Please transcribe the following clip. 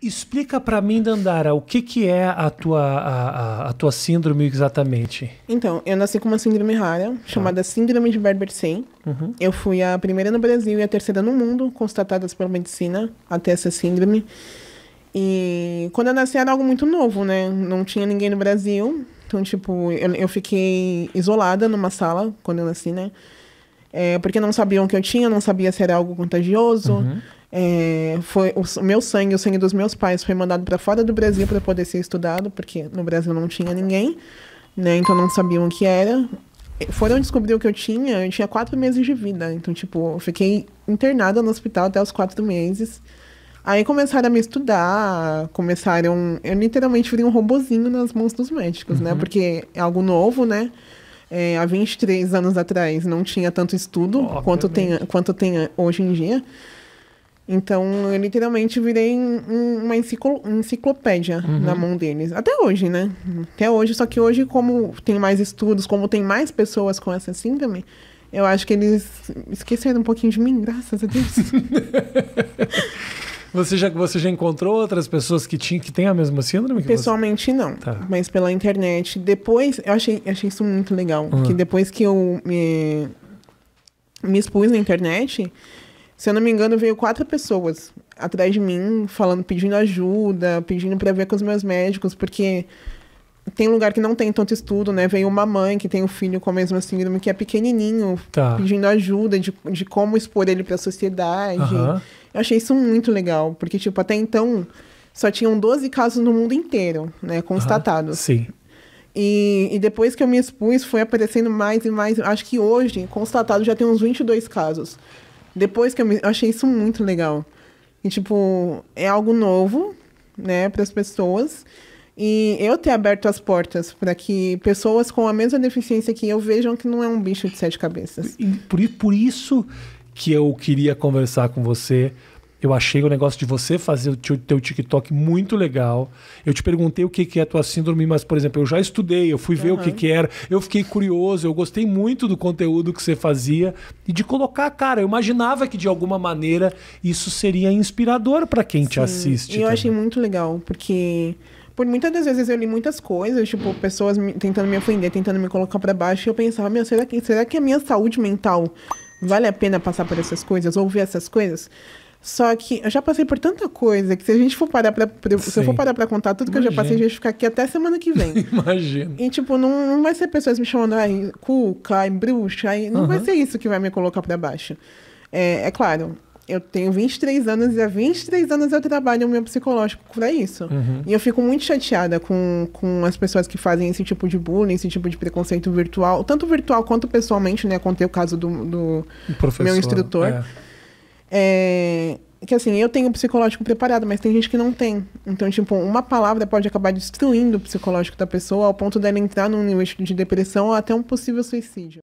Explica para mim, Dandara, o que, que é a tua, a, a, tua síndrome exatamente? Então, eu nasci com uma síndrome rara, tá. chamada ah. Síndrome de Barber-Sein. Uhum. Eu fui a primeira no Brasil e a terceira no mundo, constatadas pela medicina, até essa síndrome. E quando eu nasci era algo muito novo, né? Não tinha ninguém no Brasil. Então, tipo, eu, eu fiquei isolada numa sala quando eu nasci, né? É, porque não sabiam o que eu tinha, não sabia se era algo contagioso. Uhum. É, foi o meu sangue, o sangue dos meus pais foi mandado para fora do Brasil para poder ser estudado, porque no Brasil não tinha ninguém, né? Então não sabiam o que era. Foram descobrir o que eu tinha, eu tinha quatro meses de vida. Então, tipo, eu fiquei internada no hospital até os quatro meses. Aí começaram a me estudar, começaram. Eu literalmente virei um robozinho nas mãos dos médicos, né, uhum. né? Porque é algo novo, né? É, há 23 anos atrás não tinha tanto estudo quanto tem, quanto tem hoje em dia. Então, eu literalmente virei uma enciclo... enciclopédia uhum. na mão deles. Até hoje, né? Até hoje, só que hoje, como tem mais estudos, como tem mais pessoas com essa síndrome, eu acho que eles esqueceram um pouquinho de mim, graças a Deus. Você já, você já encontrou outras pessoas que, tinha, que têm a mesma síndrome? Pessoalmente, você... não. Tá. Mas pela internet. Depois, eu achei, achei isso muito legal. Uhum. Que depois que eu me, me expus na internet, se eu não me engano, veio quatro pessoas atrás de mim, falando, pedindo ajuda, pedindo para ver com os meus médicos, porque tem lugar que não tem tanto estudo, né? Veio uma mãe que tem um filho com a mesma síndrome que é pequenininho, tá. pedindo ajuda de, de como expor ele para a sociedade. Uhum. Eu achei isso muito legal, porque, tipo, até então só tinham 12 casos no mundo inteiro, né? Constatados. Uhum. Sim. E, e, depois que eu me expus, foi aparecendo mais e mais. Acho que hoje, constatado, já tem uns 22 casos. Depois que eu, me, eu achei isso muito legal. E, tipo, é algo novo, né, para as pessoas. E eu ter aberto as portas para que pessoas com a mesma deficiência que eu vejam que não é um bicho de sete cabeças. E por, por isso que eu queria conversar com você eu achei o negócio de você fazer o teu, teu TikTok muito legal. Eu te perguntei o que, que é a tua síndrome, mas, por exemplo, eu já estudei, eu fui ver uhum. o que, que era, eu fiquei curioso, eu gostei muito do conteúdo que você fazia e de colocar a cara. Eu imaginava que, de alguma maneira, isso seria inspirador para quem Sim. te assiste. E eu achei muito legal, porque por muitas das vezes eu li muitas coisas, tipo, pessoas me, tentando me ofender, tentando me colocar para baixo, e eu pensava, meu, será que, será que a minha saúde mental vale a pena passar por essas coisas, ouvir essas coisas? Só que eu já passei por tanta coisa que se a gente for parar pra. pra se eu for parar pra contar tudo que eu já passei, a gente vai ficar aqui até semana que vem. Imagina. E, tipo, não, não vai ser pessoas me chamando, aí cuca, ai, bruxa. não uhum. vai ser isso que vai me colocar pra baixo. É, é claro, eu tenho 23 anos e há 23 anos eu trabalho o meu psicológico pra isso. Uhum. E eu fico muito chateada com, com as pessoas que fazem esse tipo de bullying, esse tipo de preconceito virtual, tanto virtual quanto pessoalmente, né? Contei o caso do, do meu instrutor. É. É, que assim, eu tenho o psicológico preparado, mas tem gente que não tem. Então, tipo, uma palavra pode acabar destruindo o psicológico da pessoa ao ponto dela entrar num nível de depressão ou até um possível suicídio.